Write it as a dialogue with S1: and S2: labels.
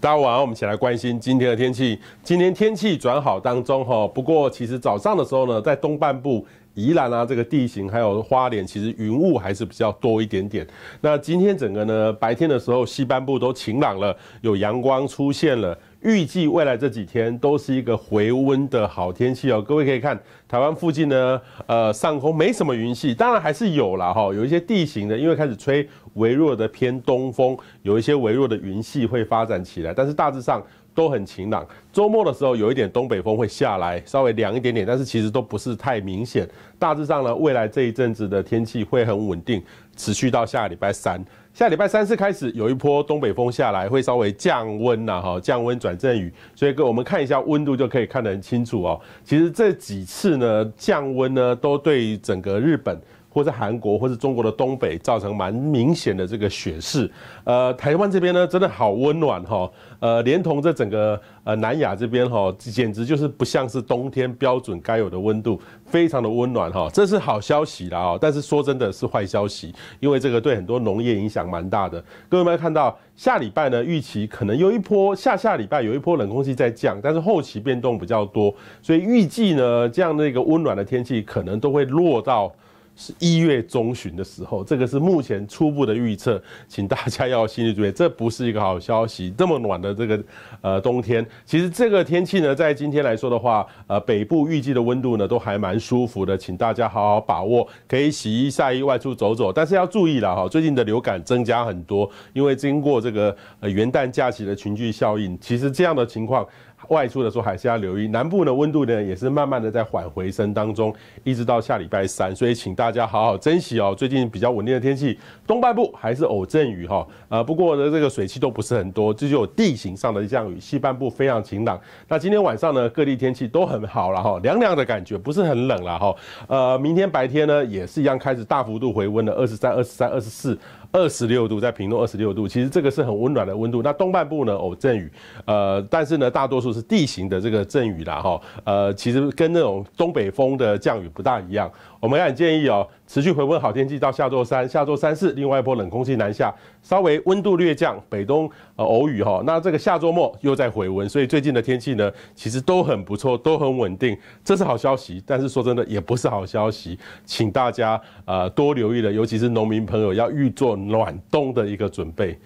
S1: 大家晚上，我们一起来关心今天的天气。今天天气转好当中，哈，不过其实早上的时候呢，在东半部。宜兰啊，这个地形还有花莲，其实云雾还是比较多一点点。那今天整个呢，白天的时候西半部都晴朗了，有阳光出现了。预计未来这几天都是一个回温的好天气哦。各位可以看台湾附近呢，呃，上空没什么云系，当然还是有了哈，有一些地形的，因为开始吹微弱的偏东风，有一些微弱的云系会发展起来，但是大致上。都很晴朗，周末的时候有一点东北风会下来，稍微凉一点点，但是其实都不是太明显。大致上呢，未来这一阵子的天气会很稳定，持续到下礼拜三。下礼拜三四开始有一波东北风下来，会稍微降温呐，哈，降温转阵雨。所以，位我们看一下温度就可以看得很清楚哦。其实这几次呢降温呢，都对整个日本。或在韩国，或是中国的东北，造成蛮明显的这个雪势。呃，台湾这边呢，真的好温暖哈。呃，连同这整个呃南亚这边哈，简直就是不像是冬天标准该有的温度，非常的温暖哈。这是好消息啦啊，但是说真的是坏消息，因为这个对很多农业影响蛮大的。各位们看到下礼拜呢，预期可能有一波下下礼拜有一波冷空气在降，但是后期变动比较多，所以预计呢，这样的一个温暖的天气可能都会落到。是一月中旬的时候，这个是目前初步的预测，请大家要心里准备，这不是一个好消息。这么暖的这个呃冬天，其实这个天气呢，在今天来说的话，呃，北部预计的温度呢都还蛮舒服的，请大家好好把握，可以洗衣晒衣，外出走走，但是要注意了哈，最近的流感增加很多，因为经过这个呃元旦假期的群聚效应，其实这样的情况。外出的时候还是要留意，南部的温度呢也是慢慢的在缓回升当中，一直到下礼拜三，所以请大家好好珍惜哦。最近比较稳定的天气，东半部还是偶阵雨哈，呃不过呢这个水汽都不是很多，这就有地形上的降雨，西半部非常晴朗。那今天晚上呢各地天气都很好了哈，凉凉的感觉不是很冷了哈，呃明天白天呢也是一样开始大幅度回温了，二十三、二十三、二十四。二十六度，在屏东二十六度，其实这个是很温暖的温度。那东半部呢，偶阵雨，呃，但是呢，大多数是地形的这个阵雨啦，哈，呃，其实跟那种东北风的降雨不大一样。我们也很建议哦，持续回温好天气到下周三、下周三四，另外一波冷空气南下，稍微温度略降，北东呃偶雨哈。那这个下周末又在回温，所以最近的天气呢，其实都很不错，都很稳定，这是好消息。但是说真的，也不是好消息，请大家呃多留意了，尤其是农民朋友要预做暖冬的一个准备。